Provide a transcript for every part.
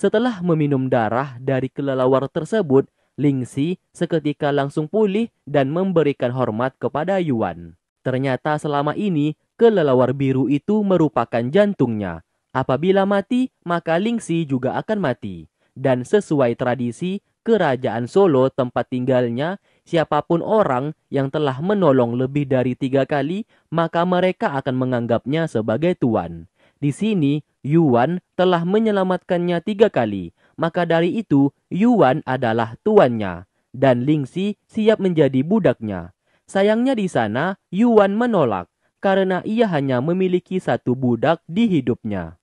Setelah meminum darah dari kelelawar tersebut, Lingxi seketika langsung pulih dan memberikan hormat kepada Yuan. Ternyata selama ini kelelawar biru itu merupakan jantungnya. Apabila mati, maka Lingxi juga akan mati. Dan sesuai tradisi, kerajaan Solo tempat tinggalnya, siapapun orang yang telah menolong lebih dari tiga kali, maka mereka akan menganggapnya sebagai tuan. Di sini, Yuan telah menyelamatkannya tiga kali. Maka dari itu, Yuan adalah tuannya. Dan Lingxi siap menjadi budaknya. Sayangnya di sana, Yuan menolak. Karena ia hanya memiliki satu budak di hidupnya.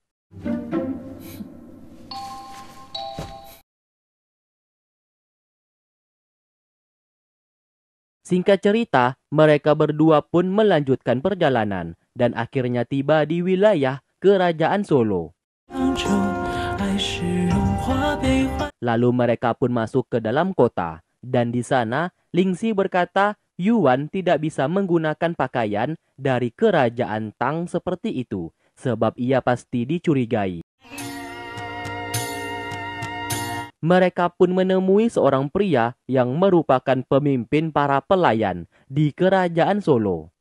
Singkat cerita, mereka berdua pun melanjutkan perjalanan dan akhirnya tiba di wilayah Kerajaan Solo. Lalu mereka pun masuk ke dalam kota, dan di sana Lingxi berkata, Yuan tidak bisa menggunakan pakaian dari kerajaan Tang seperti itu, sebab ia pasti dicurigai. Mereka pun menemui seorang pria yang merupakan pemimpin para pelayan di kerajaan Solo.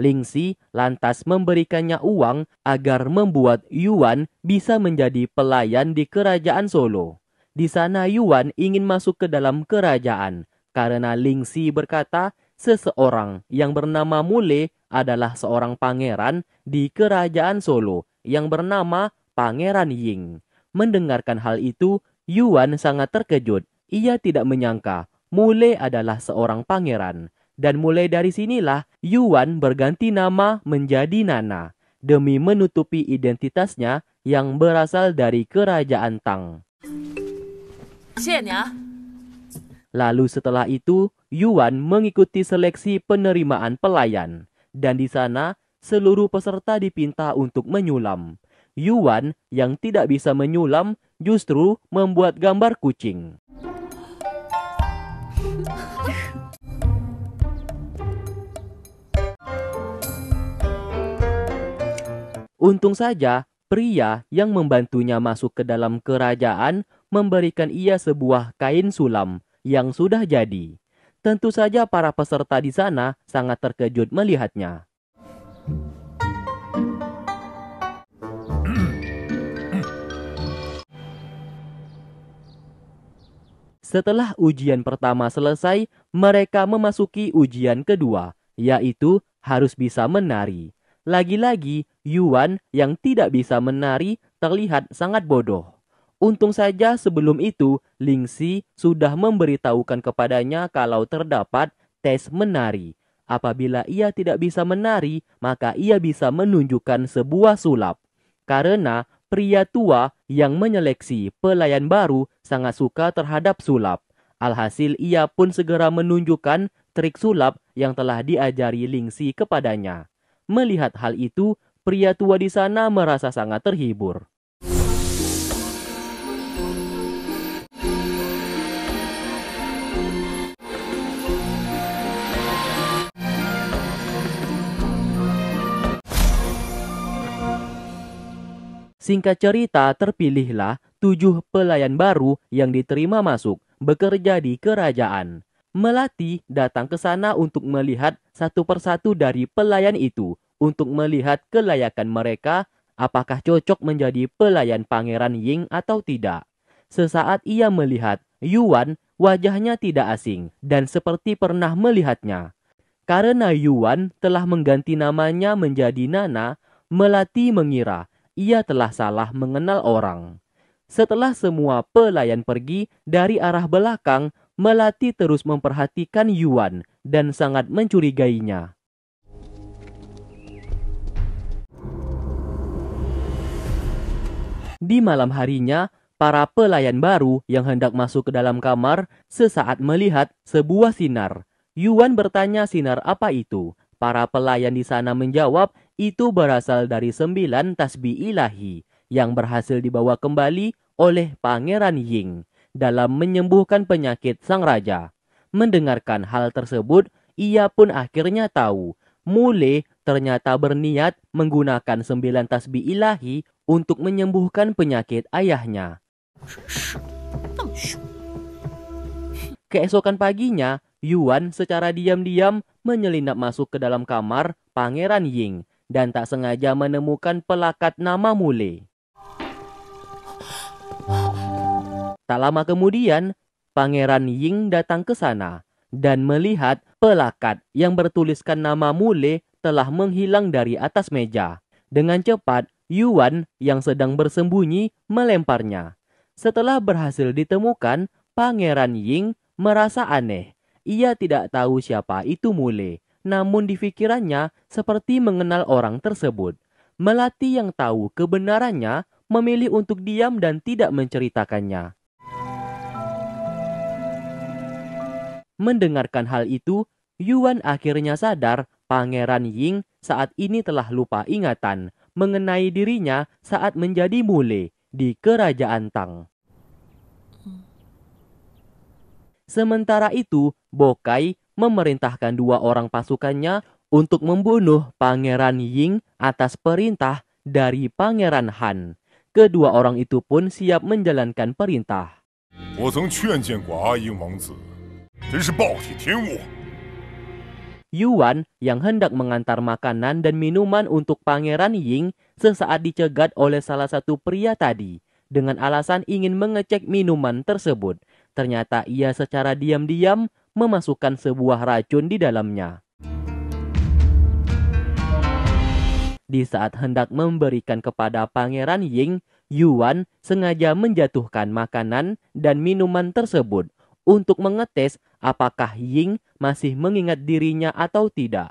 Xi lantas memberikannya uang agar membuat Yuan bisa menjadi pelayan di kerajaan Solo. Di sana Yuan ingin masuk ke dalam kerajaan karena Xi berkata seseorang yang bernama Mule adalah seorang pangeran di kerajaan Solo yang bernama Pangeran Ying. Mendengarkan hal itu, Yuan sangat terkejut. Ia tidak menyangka Mule adalah seorang pangeran. Dan mulai dari sinilah Yuan berganti nama menjadi Nana demi menutupi identitasnya yang berasal dari kerajaan Tang. Ya. Lalu setelah itu, Yuan mengikuti seleksi penerimaan pelayan dan di sana seluruh peserta dipinta untuk menyulam. Yuan yang tidak bisa menyulam justru membuat gambar kucing. Untung saja pria yang membantunya masuk ke dalam kerajaan memberikan ia sebuah kain sulam yang sudah jadi. Tentu saja para peserta di sana sangat terkejut melihatnya. Setelah ujian pertama selesai, mereka memasuki ujian kedua, yaitu harus bisa menari. Lagi-lagi, Yuan yang tidak bisa menari terlihat sangat bodoh. Untung saja sebelum itu, Ling Lingxi sudah memberitahukan kepadanya kalau terdapat tes menari. Apabila ia tidak bisa menari, maka ia bisa menunjukkan sebuah sulap. Karena pria tua yang menyeleksi pelayan baru sangat suka terhadap sulap. Alhasil ia pun segera menunjukkan trik sulap yang telah diajari Ling Lingxi kepadanya. Melihat hal itu, pria tua di sana merasa sangat terhibur. Singkat cerita, terpilihlah tujuh pelayan baru yang diterima masuk bekerja di kerajaan. Melati datang ke sana untuk melihat satu persatu dari pelayan itu untuk melihat kelayakan mereka apakah cocok menjadi pelayan pangeran Ying atau tidak. Sesaat ia melihat Yuan, wajahnya tidak asing dan seperti pernah melihatnya. Karena Yuan telah mengganti namanya menjadi Nana, Melati mengira ia telah salah mengenal orang. Setelah semua pelayan pergi dari arah belakang, Melati terus memperhatikan Yuan dan sangat mencurigainya. Di malam harinya, para pelayan baru yang hendak masuk ke dalam kamar sesaat melihat sebuah sinar. Yuan bertanya sinar apa itu. Para pelayan di sana menjawab itu berasal dari sembilan tasbih ilahi yang berhasil dibawa kembali oleh Pangeran Ying dalam menyembuhkan penyakit sang raja. Mendengarkan hal tersebut, ia pun akhirnya tahu Mule ternyata berniat menggunakan sembilan tasbih ilahi untuk menyembuhkan penyakit ayahnya. Keesokan paginya, Yuan secara diam-diam menyelinap masuk ke dalam kamar Pangeran Ying dan tak sengaja menemukan pelakat nama Mule. Tak lama kemudian, Pangeran Ying datang ke sana dan melihat pelakat yang bertuliskan nama Mule telah menghilang dari atas meja. Dengan cepat, Yuan yang sedang bersembunyi melemparnya. Setelah berhasil ditemukan, Pangeran Ying merasa aneh. Ia tidak tahu siapa itu Mule, namun di pikirannya seperti mengenal orang tersebut. Melati yang tahu kebenarannya memilih untuk diam dan tidak menceritakannya. Mendengarkan hal itu, Yuan akhirnya sadar Pangeran Ying saat ini telah lupa ingatan mengenai dirinya saat menjadi mule di kerajaan Tang. Sementara itu, Bokai memerintahkan dua orang pasukannya untuk membunuh Pangeran Ying atas perintah dari Pangeran Han. Kedua orang itu pun siap menjalankan perintah. Yuan yang hendak mengantar makanan dan minuman untuk Pangeran Ying sesaat dicegat oleh salah satu pria tadi dengan alasan ingin mengecek minuman tersebut. Ternyata ia secara diam-diam memasukkan sebuah racun di dalamnya. Di saat hendak memberikan kepada Pangeran Ying, Yuan sengaja menjatuhkan makanan dan minuman tersebut untuk mengetes apakah Ying masih mengingat dirinya atau tidak.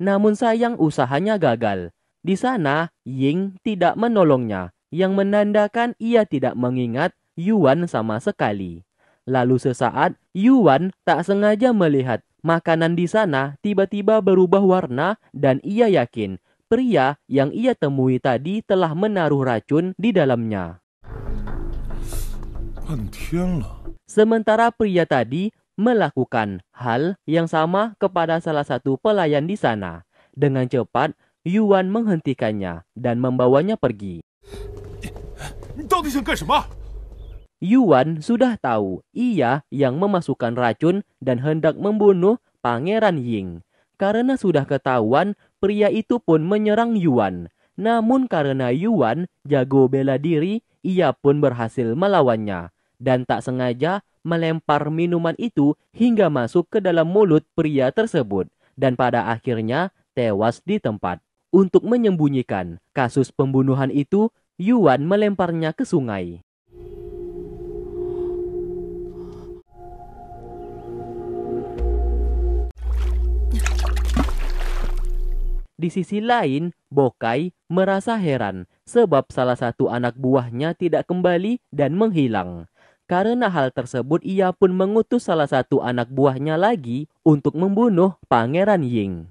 Namun sayang usahanya gagal. Di sana, Ying tidak menolongnya, yang menandakan ia tidak mengingat Yuan sama sekali. Lalu sesaat, Yuan tak sengaja melihat makanan di sana tiba-tiba berubah warna dan ia yakin pria yang ia temui tadi telah menaruh racun di dalamnya. Sementara pria tadi melakukan hal yang sama kepada salah satu pelayan di sana. Dengan cepat, Yuan menghentikannya dan membawanya pergi. Yuan sudah tahu ia yang memasukkan racun dan hendak membunuh Pangeran Ying. Karena sudah ketahuan, pria itu pun menyerang Yuan. Namun karena Yuan jago bela diri, ia pun berhasil melawannya dan tak sengaja melempar minuman itu hingga masuk ke dalam mulut pria tersebut dan pada akhirnya tewas di tempat. Untuk menyembunyikan kasus pembunuhan itu, Yuan melemparnya ke sungai. Di sisi lain, Bokai merasa heran sebab salah satu anak buahnya tidak kembali dan menghilang. Karena hal tersebut ia pun mengutus salah satu anak buahnya lagi untuk membunuh Pangeran Ying.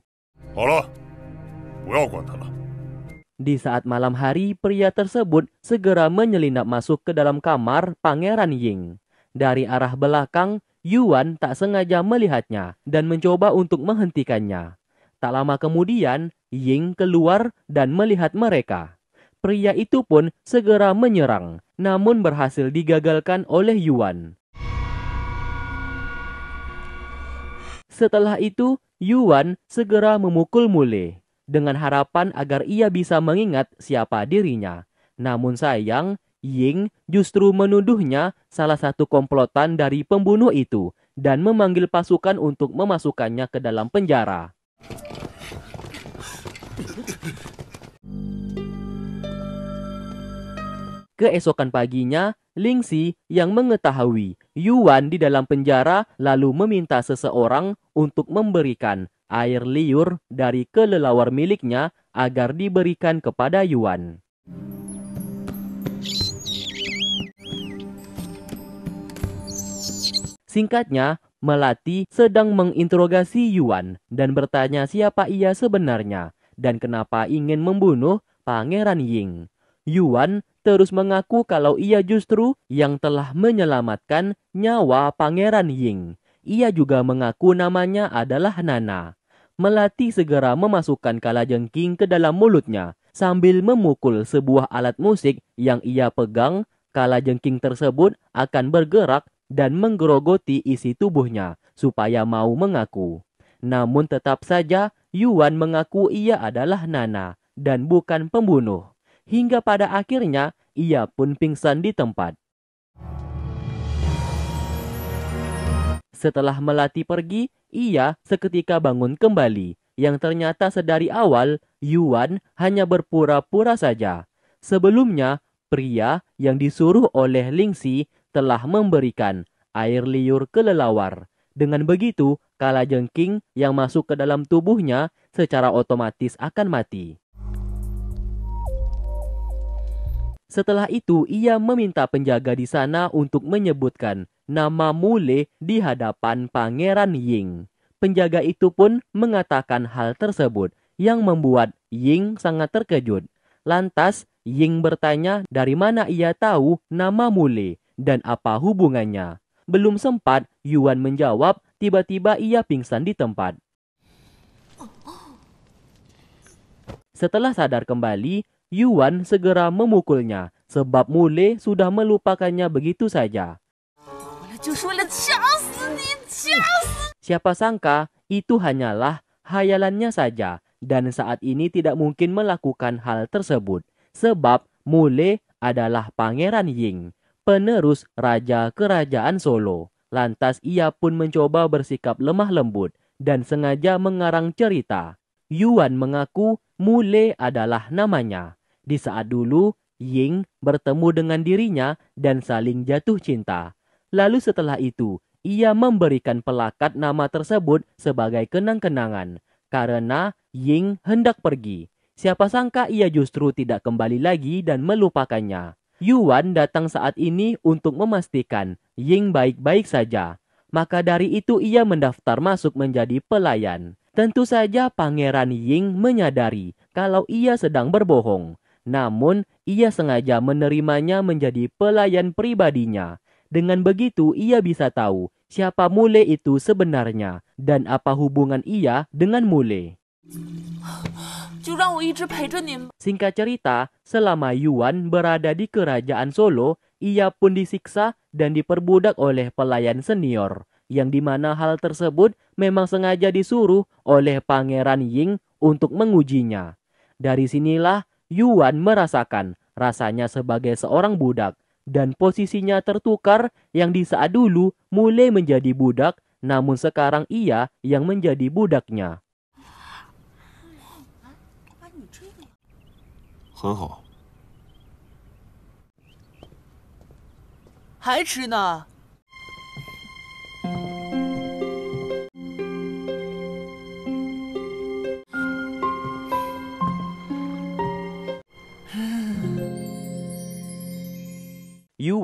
di saat malam hari, pria tersebut segera menyelinap masuk ke dalam kamar Pangeran Ying. Dari arah belakang, Yuan tak sengaja melihatnya dan mencoba untuk menghentikannya. Tak lama kemudian, Ying keluar dan melihat mereka pria itu pun segera menyerang, namun berhasil digagalkan oleh Yuan. Setelah itu, Yuan segera memukul Mule dengan harapan agar ia bisa mengingat siapa dirinya. Namun sayang, Ying justru menuduhnya salah satu komplotan dari pembunuh itu dan memanggil pasukan untuk memasukkannya ke dalam penjara. Keesokan paginya, Ling Lingxi yang mengetahui Yuan di dalam penjara lalu meminta seseorang untuk memberikan air liur dari kelelawar miliknya agar diberikan kepada Yuan. Singkatnya, Melati sedang menginterogasi Yuan dan bertanya siapa ia sebenarnya dan kenapa ingin membunuh Pangeran Ying. Yuan terus mengaku kalau ia justru yang telah menyelamatkan nyawa Pangeran Ying. Ia juga mengaku namanya adalah Nana. Melati segera memasukkan kalajengking ke dalam mulutnya sambil memukul sebuah alat musik yang ia pegang. Kalajengking tersebut akan bergerak dan menggerogoti isi tubuhnya supaya mau mengaku. Namun tetap saja Yuan mengaku ia adalah Nana dan bukan pembunuh hingga pada akhirnya ia pun pingsan di tempat. Setelah melatih pergi, ia seketika bangun kembali, yang ternyata sedari awal Yuan hanya berpura-pura saja. Sebelumnya, pria yang disuruh oleh Lingxi telah memberikan air liur kelelawar. Dengan begitu, kalajengking yang masuk ke dalam tubuhnya secara otomatis akan mati. Setelah itu, ia meminta penjaga di sana untuk menyebutkan nama Mule di hadapan Pangeran Ying. Penjaga itu pun mengatakan hal tersebut yang membuat Ying sangat terkejut. Lantas, Ying bertanya dari mana ia tahu nama Mule dan apa hubungannya. Belum sempat Yuan menjawab, tiba-tiba ia pingsan di tempat. Setelah sadar kembali, Yuan segera memukulnya sebab Mule sudah melupakannya begitu saja. Siapa sangka itu hanyalah hayalannya saja dan saat ini tidak mungkin melakukan hal tersebut sebab Mule adalah pangeran Ying, penerus raja kerajaan Solo. Lantas ia pun mencoba bersikap lemah lembut dan sengaja mengarang cerita. Yuan mengaku Mule adalah namanya. Di saat dulu, Ying bertemu dengan dirinya dan saling jatuh cinta. Lalu setelah itu, ia memberikan pelakat nama tersebut sebagai kenang-kenangan karena Ying hendak pergi. Siapa sangka ia justru tidak kembali lagi dan melupakannya. Yuan datang saat ini untuk memastikan Ying baik-baik saja. Maka dari itu ia mendaftar masuk menjadi pelayan. Tentu saja Pangeran Ying menyadari kalau ia sedang berbohong. Namun, ia sengaja menerimanya menjadi pelayan pribadinya. Dengan begitu, ia bisa tahu siapa Mule itu sebenarnya dan apa hubungan ia dengan Mule. Singkat cerita, selama Yuan berada di kerajaan Solo, ia pun disiksa dan diperbudak oleh pelayan senior, yang dimana hal tersebut memang sengaja disuruh oleh Pangeran Ying untuk mengujinya. Dari sinilah Yuan merasakan rasanya sebagai seorang budak dan posisinya tertukar yang di saat dulu mulai menjadi budak namun sekarang ia yang menjadi budaknya. Hai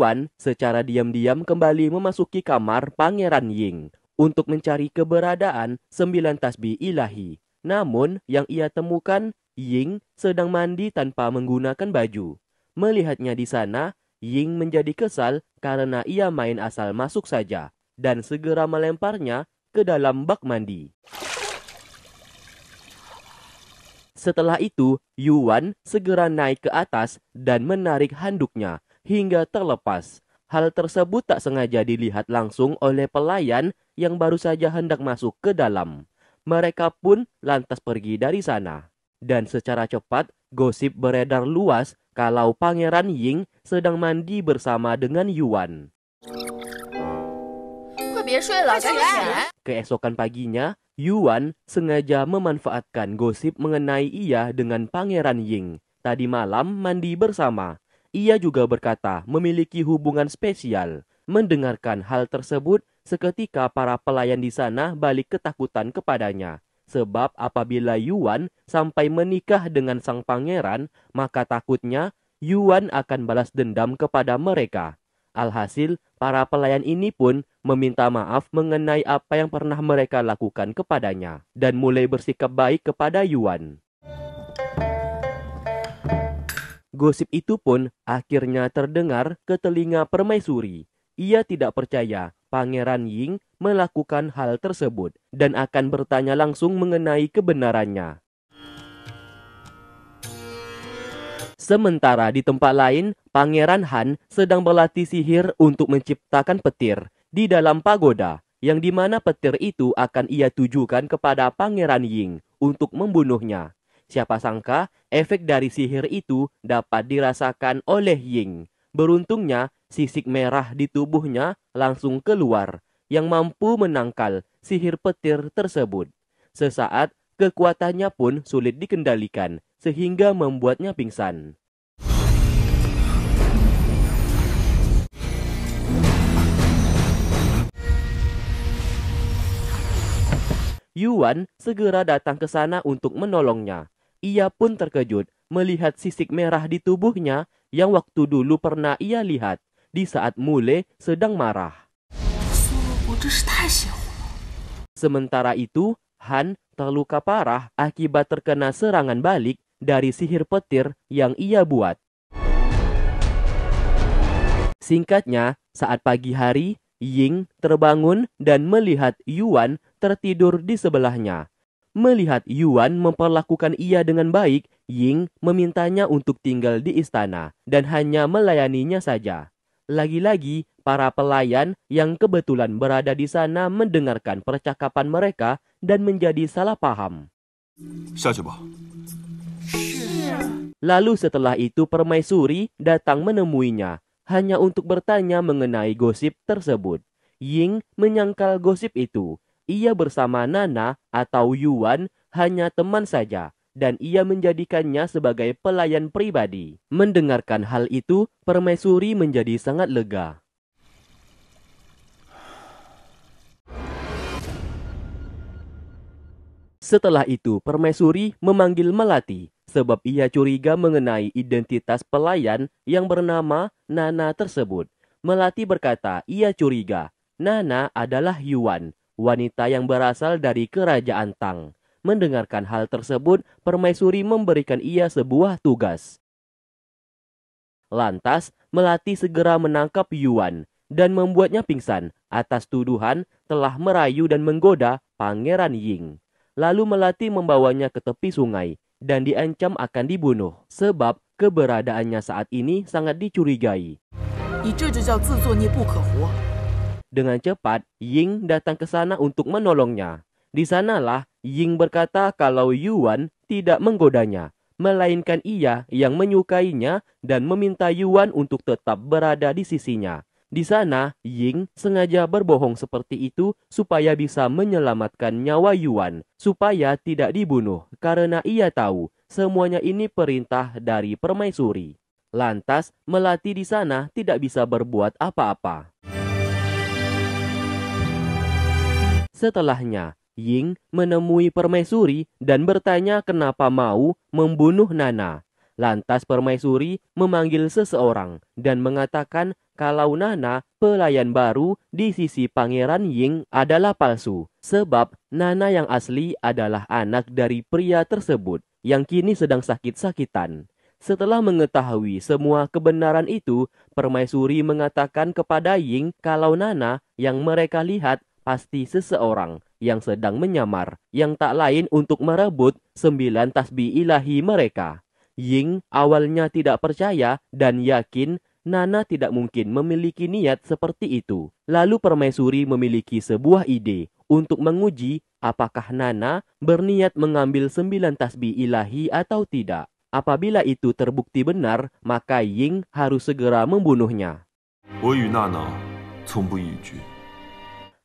Yuan secara diam-diam kembali memasuki kamar Pangeran Ying untuk mencari keberadaan sembilan tasbih ilahi. Namun, yang ia temukan, Ying sedang mandi tanpa menggunakan baju. Melihatnya di sana, Ying menjadi kesal karena ia main asal masuk saja dan segera melemparnya ke dalam bak mandi. Setelah itu, Yuan segera naik ke atas dan menarik handuknya hingga terlepas. Hal tersebut tak sengaja dilihat langsung oleh pelayan yang baru saja hendak masuk ke dalam. Mereka pun lantas pergi dari sana. Dan secara cepat, gosip beredar luas kalau Pangeran Ying sedang mandi bersama dengan Yuan. Kan? Keesokan paginya, Yuan sengaja memanfaatkan gosip mengenai ia dengan Pangeran Ying. Tadi malam mandi bersama, ia juga berkata memiliki hubungan spesial. Mendengarkan hal tersebut, seketika para pelayan di sana balik ketakutan kepadanya. Sebab apabila Yuan sampai menikah dengan sang pangeran, maka takutnya Yuan akan balas dendam kepada mereka. Alhasil, para pelayan ini pun meminta maaf mengenai apa yang pernah mereka lakukan kepadanya dan mulai bersikap baik kepada Yuan. Gosip itu pun akhirnya terdengar ke telinga permaisuri. Ia tidak percaya Pangeran Ying melakukan hal tersebut dan akan bertanya langsung mengenai kebenarannya. Sementara di tempat lain, Pangeran Han sedang berlatih sihir untuk menciptakan petir di dalam pagoda, yang dimana petir itu akan ia tujukan kepada Pangeran Ying untuk membunuhnya. Siapa sangka efek dari sihir itu dapat dirasakan oleh Ying. Beruntungnya, sisik merah di tubuhnya langsung keluar yang mampu menangkal sihir petir tersebut. Sesaat, kekuatannya pun sulit dikendalikan sehingga membuatnya pingsan. Yuan segera datang ke sana untuk menolongnya ia pun terkejut melihat sisik merah di tubuhnya yang waktu dulu pernah ia lihat di saat Mule sedang marah. Sementara itu, Han terluka parah akibat terkena serangan balik dari sihir petir yang ia buat. Singkatnya, saat pagi hari, Ying terbangun dan melihat Yuan tertidur di sebelahnya. Melihat Yuan memperlakukan ia dengan baik, Ying memintanya untuk tinggal di istana dan hanya melayaninya saja. Lagi-lagi, para pelayan yang kebetulan berada di sana mendengarkan percakapan mereka dan menjadi salah paham. Lalu setelah itu permaisuri datang menemuinya hanya untuk bertanya mengenai gosip tersebut. Ying menyangkal gosip itu ia bersama Nana atau Yuan hanya teman saja dan ia menjadikannya sebagai pelayan pribadi. Mendengarkan hal itu, Permaisuri menjadi sangat lega. Setelah itu, Permaisuri memanggil Melati sebab ia curiga mengenai identitas pelayan yang bernama Nana tersebut. Melati berkata ia curiga Nana adalah Yuan, wanita yang berasal dari kerajaan Tang. Mendengarkan hal tersebut, permaisuri memberikan ia sebuah tugas. Lantas, Melati segera menangkap Yuan dan membuatnya pingsan atas tuduhan telah merayu dan menggoda Pangeran Ying. Lalu Melati membawanya ke tepi sungai dan diancam akan dibunuh sebab keberadaannya saat ini sangat dicurigai. Dengan cepat, Ying datang ke sana untuk menolongnya. Di sanalah Ying berkata kalau Yuan tidak menggodanya, melainkan ia yang menyukainya dan meminta Yuan untuk tetap berada di sisinya. Di sana, Ying sengaja berbohong seperti itu supaya bisa menyelamatkan nyawa Yuan, supaya tidak dibunuh karena ia tahu semuanya ini perintah dari permaisuri. Lantas, Melati di sana tidak bisa berbuat apa-apa. Setelahnya, Ying menemui Permaisuri dan bertanya kenapa mau membunuh Nana. Lantas Permaisuri memanggil seseorang dan mengatakan kalau Nana, pelayan baru di sisi Pangeran Ying adalah palsu, sebab Nana yang asli adalah anak dari pria tersebut yang kini sedang sakit-sakitan. Setelah mengetahui semua kebenaran itu, Permaisuri mengatakan kepada Ying kalau Nana yang mereka lihat pasti seseorang yang sedang menyamar, yang tak lain untuk merebut sembilan tasbih ilahi mereka. Ying awalnya tidak percaya dan yakin Nana tidak mungkin memiliki niat seperti itu. Lalu permaisuri memiliki sebuah ide untuk menguji apakah Nana berniat mengambil sembilan tasbih ilahi atau tidak. Apabila itu terbukti benar, maka Ying harus segera membunuhnya.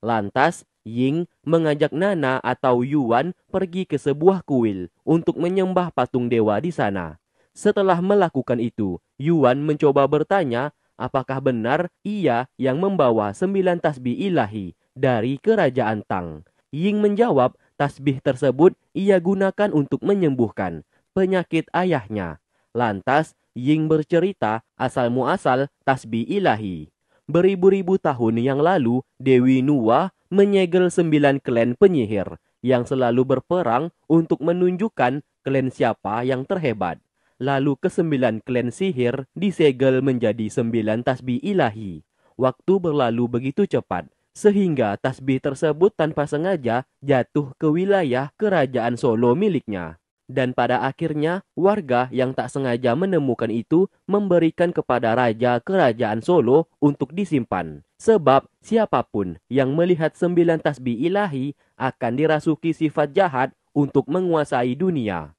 Lantas, Ying mengajak Nana atau Yuan pergi ke sebuah kuil untuk menyembah patung dewa di sana. Setelah melakukan itu, Yuan mencoba bertanya apakah benar ia yang membawa sembilan tasbih ilahi dari kerajaan Tang. Ying menjawab tasbih tersebut ia gunakan untuk menyembuhkan penyakit ayahnya. Lantas, Ying bercerita asal-muasal tasbih ilahi. Beribu-ribu tahun yang lalu, Dewi Nuwa menyegel sembilan klan penyihir yang selalu berperang untuk menunjukkan klan siapa yang terhebat. Lalu kesembilan klan sihir disegel menjadi sembilan tasbih ilahi. Waktu berlalu begitu cepat, sehingga tasbih tersebut tanpa sengaja jatuh ke wilayah kerajaan Solo miliknya dan pada akhirnya warga yang tak sengaja menemukan itu memberikan kepada raja kerajaan Solo untuk disimpan. Sebab siapapun yang melihat sembilan tasbih ilahi akan dirasuki sifat jahat untuk menguasai dunia.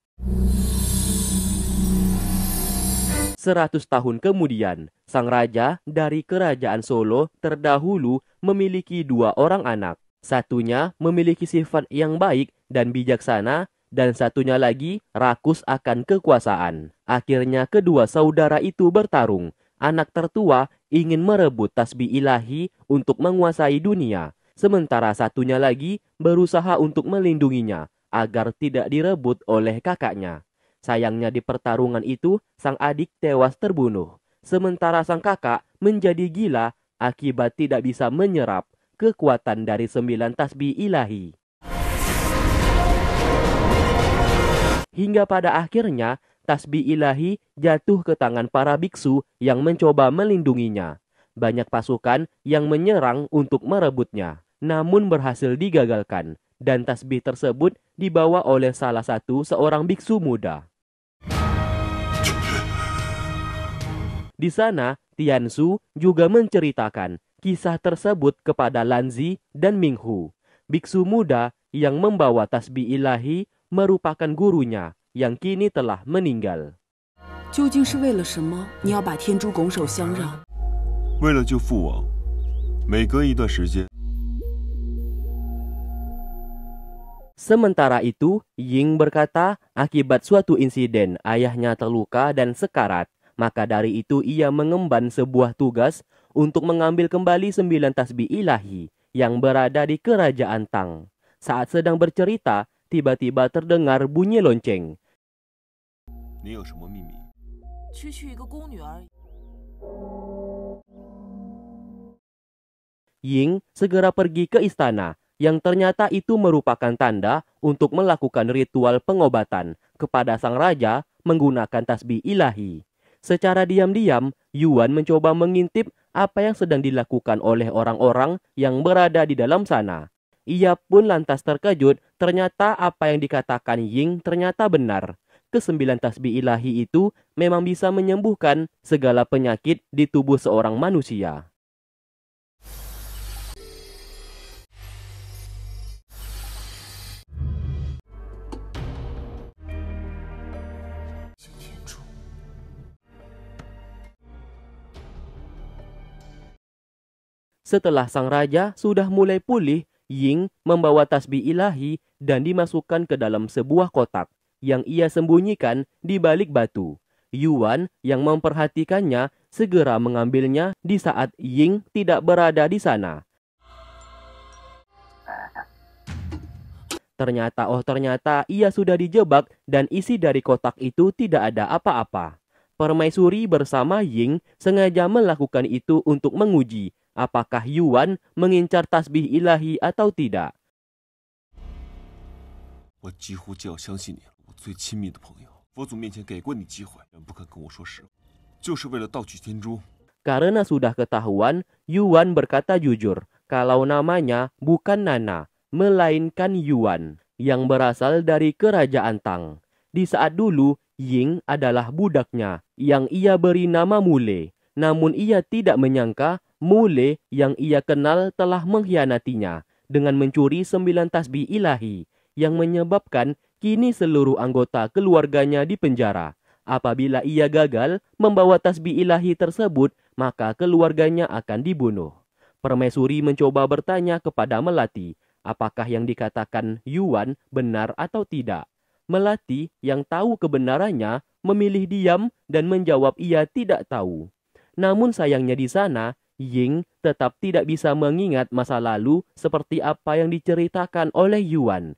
Seratus tahun kemudian, sang raja dari kerajaan Solo terdahulu memiliki dua orang anak. Satunya memiliki sifat yang baik dan bijaksana dan satunya lagi rakus akan kekuasaan. Akhirnya kedua saudara itu bertarung. Anak tertua ingin merebut tasbih ilahi untuk menguasai dunia, sementara satunya lagi berusaha untuk melindunginya agar tidak direbut oleh kakaknya. Sayangnya di pertarungan itu sang adik tewas terbunuh, sementara sang kakak menjadi gila akibat tidak bisa menyerap kekuatan dari sembilan tasbih ilahi. hingga pada akhirnya tasbih ilahi jatuh ke tangan para biksu yang mencoba melindunginya. Banyak pasukan yang menyerang untuk merebutnya, namun berhasil digagalkan dan tasbih tersebut dibawa oleh salah satu seorang biksu muda. Di sana, Tiansu juga menceritakan kisah tersebut kepada Lanzi dan Minghu, biksu muda yang membawa tasbih ilahi merupakan gurunya yang kini telah meninggal. Sementara itu, Ying berkata, akibat suatu insiden, ayahnya terluka dan sekarat. Maka dari itu ia mengemban sebuah tugas untuk mengambil kembali sembilan tasbih ilahi yang berada di kerajaan Tang. Saat sedang bercerita, tiba-tiba terdengar bunyi lonceng. Ying segera pergi ke istana, yang ternyata itu merupakan tanda untuk melakukan ritual pengobatan kepada sang raja menggunakan tasbih ilahi. Secara diam-diam, Yuan mencoba mengintip apa yang sedang dilakukan oleh orang-orang yang berada di dalam sana. Ia pun lantas terkejut, ternyata apa yang dikatakan Ying ternyata benar. Kesembilan tasbih ilahi itu memang bisa menyembuhkan segala penyakit di tubuh seorang manusia. Setelah sang raja sudah mulai pulih, Ying membawa tasbih ilahi dan dimasukkan ke dalam sebuah kotak yang ia sembunyikan di balik batu. Yuan yang memperhatikannya segera mengambilnya di saat Ying tidak berada di sana. Ternyata oh ternyata ia sudah dijebak dan isi dari kotak itu tidak ada apa-apa. Permaisuri bersama Ying sengaja melakukan itu untuk menguji apakah Yuan mengincar tasbih ilahi atau tidak. Karena sudah ketahuan, Yuan berkata jujur kalau namanya bukan Nana, melainkan Yuan yang berasal dari kerajaan Tang. Di saat dulu, Ying adalah budaknya yang ia beri nama Mule, namun ia tidak menyangka Mule yang ia kenal telah mengkhianatinya dengan mencuri sembilan tasbih ilahi yang menyebabkan kini seluruh anggota keluarganya dipenjara. Apabila ia gagal membawa tasbih ilahi tersebut, maka keluarganya akan dibunuh. Permaisuri mencoba bertanya kepada Melati, apakah yang dikatakan Yuan benar atau tidak. Melati yang tahu kebenarannya memilih diam dan menjawab ia tidak tahu. Namun sayangnya di sana, Ying tetap tidak bisa mengingat masa lalu seperti apa yang diceritakan oleh Yuan.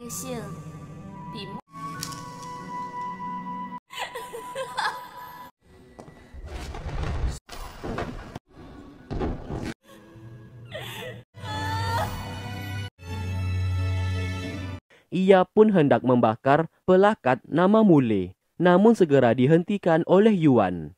Yuxing. ia pun hendak membakar pelakat nama Mule, namun segera dihentikan oleh Yuan.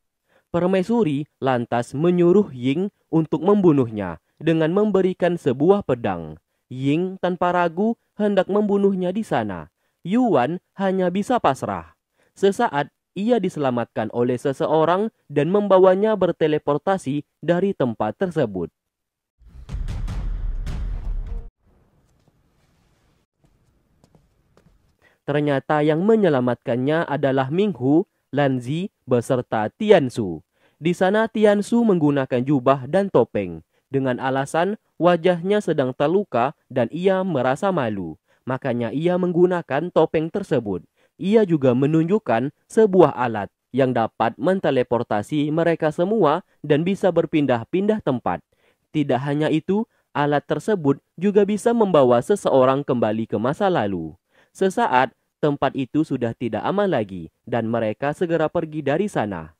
Permaisuri lantas menyuruh Ying untuk membunuhnya dengan memberikan sebuah pedang. Ying tanpa ragu hendak membunuhnya di sana. Yuan hanya bisa pasrah. Sesaat ia diselamatkan oleh seseorang dan membawanya berteleportasi dari tempat tersebut. Ternyata yang menyelamatkannya adalah Minghu, Lanzi, beserta Tian Su. Di sana Tian Su menggunakan jubah dan topeng. Dengan alasan wajahnya sedang terluka dan ia merasa malu. Makanya ia menggunakan topeng tersebut. Ia juga menunjukkan sebuah alat yang dapat menteleportasi mereka semua dan bisa berpindah-pindah tempat. Tidak hanya itu, alat tersebut juga bisa membawa seseorang kembali ke masa lalu. Sesaat, tempat itu sudah tidak aman lagi dan mereka segera pergi dari sana.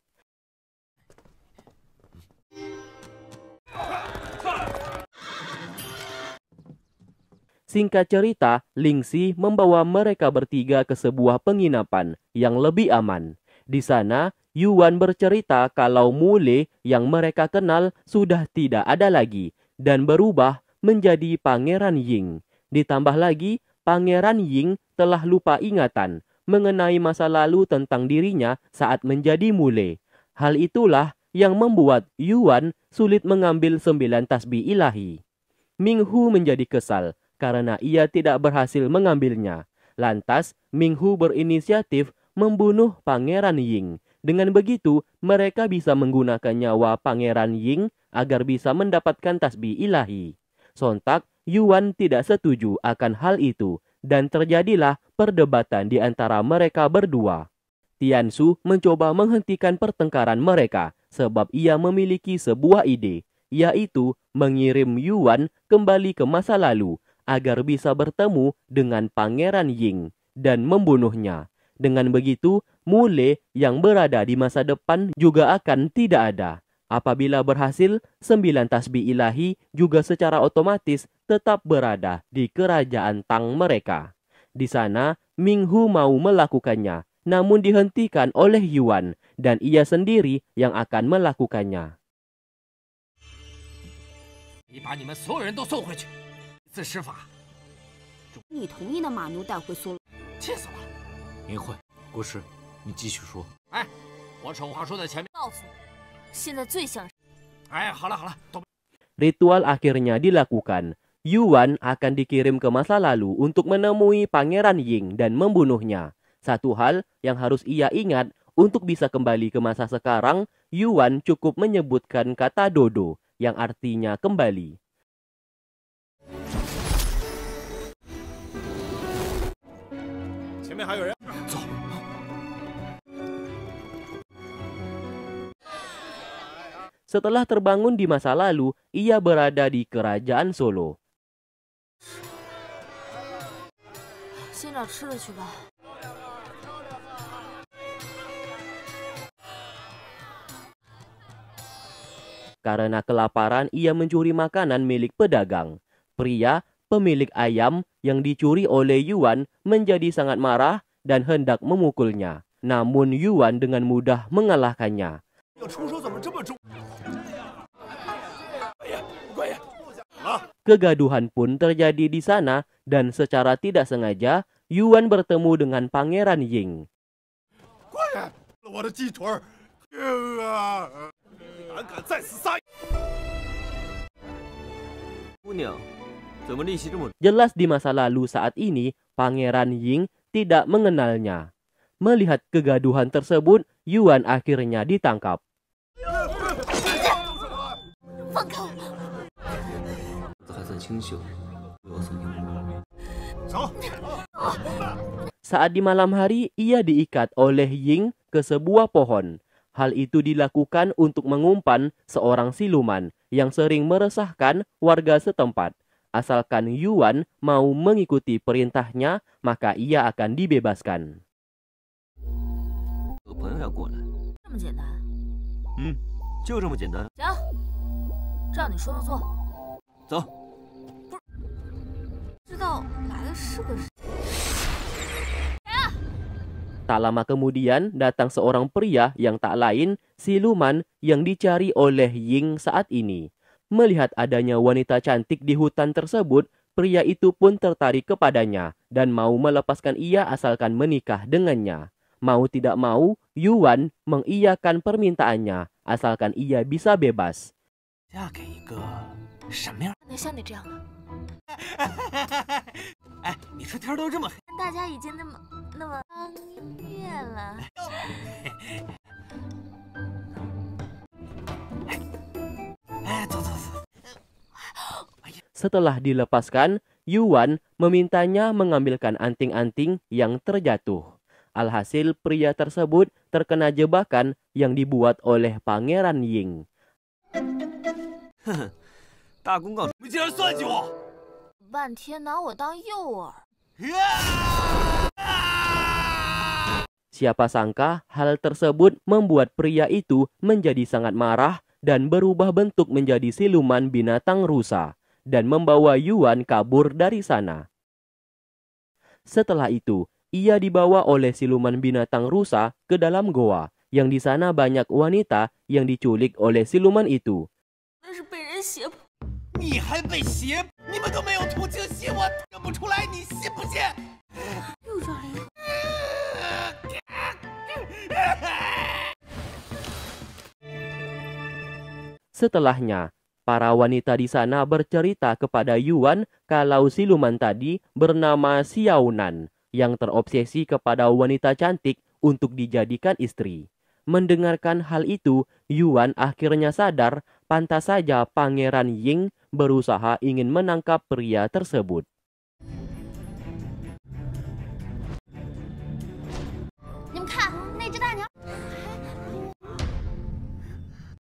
Singkat cerita, Lingxi membawa mereka bertiga ke sebuah penginapan yang lebih aman. Di sana, Yuan bercerita kalau Mule yang mereka kenal sudah tidak ada lagi dan berubah menjadi Pangeran Ying. Ditambah lagi, Pangeran Ying telah lupa ingatan mengenai masa lalu tentang dirinya saat menjadi mule. Hal itulah yang membuat Yuan sulit mengambil sembilan tasbih ilahi. Ming Hu menjadi kesal karena ia tidak berhasil mengambilnya. Lantas, Ming Hu berinisiatif membunuh Pangeran Ying. Dengan begitu, mereka bisa menggunakan nyawa Pangeran Ying agar bisa mendapatkan tasbih ilahi. Sontak, Yuan tidak setuju akan hal itu dan terjadilah perdebatan di antara mereka berdua. Su mencoba menghentikan pertengkaran mereka sebab ia memiliki sebuah ide, yaitu mengirim Yuan kembali ke masa lalu agar bisa bertemu dengan Pangeran Ying dan membunuhnya. Dengan begitu, Mule yang berada di masa depan juga akan tidak ada. Apabila berhasil, sembilan tasbih ilahi juga secara otomatis tetap berada di kerajaan Tang mereka. Di sana, Minghu mau melakukannya, namun dihentikan oleh Yuan dan ia sendiri yang akan melakukannya. Ritual akhirnya dilakukan. Yuan akan dikirim ke masa lalu untuk menemui Pangeran Ying dan membunuhnya. Satu hal yang harus ia ingat untuk bisa kembali ke masa sekarang, Yuan cukup menyebutkan kata dodo yang artinya kembali. Setelah terbangun di masa lalu, ia berada di kerajaan Solo. Karena kelaparan, ia mencuri makanan milik pedagang. Pria, pemilik ayam yang dicuri oleh Yuan menjadi sangat marah dan hendak memukulnya. Namun Yuan dengan mudah mengalahkannya. Kegaduhan pun terjadi di sana dan secara tidak sengaja Yuan bertemu dengan Pangeran Ying. Jelas di masa lalu saat ini, Pangeran Ying tidak mengenalnya. Melihat kegaduhan tersebut, Yuan akhirnya ditangkap. Saat di malam hari, ia diikat oleh Ying ke sebuah pohon. Hal itu dilakukan untuk mengumpan seorang siluman yang sering meresahkan warga setempat. Asalkan Yuan mau mengikuti perintahnya, maka ia akan dibebaskan. Hmm, 道来的是个谁。Tak lama kemudian datang seorang pria yang tak lain siluman yang dicari oleh Ying saat ini. Melihat adanya wanita cantik di hutan tersebut, pria itu pun tertarik kepadanya dan mau melepaskan ia asalkan menikah dengannya. Mau tidak mau, Yuan mengiyakan permintaannya asalkan ia bisa bebas. Setelah dilepaskan, Yuan memintanya mengambilkan anting-anting yang terjatuh. Alhasil pria tersebut terkena jebakan yang dibuat oleh Pangeran Ying. Siapa sangka hal tersebut membuat pria itu menjadi sangat marah dan berubah bentuk menjadi siluman binatang rusa dan membawa Yuan kabur dari sana. Setelah itu, ia dibawa oleh siluman binatang rusa ke dalam goa yang di sana banyak wanita yang diculik oleh siluman itu. Setelahnya, para wanita di sana bercerita kepada Yuan kalau siluman tadi bernama Xiaonan yang terobsesi kepada wanita cantik untuk dijadikan istri. Mendengarkan hal itu, Yuan akhirnya sadar Pantas saja Pangeran Ying berusaha ingin menangkap pria tersebut.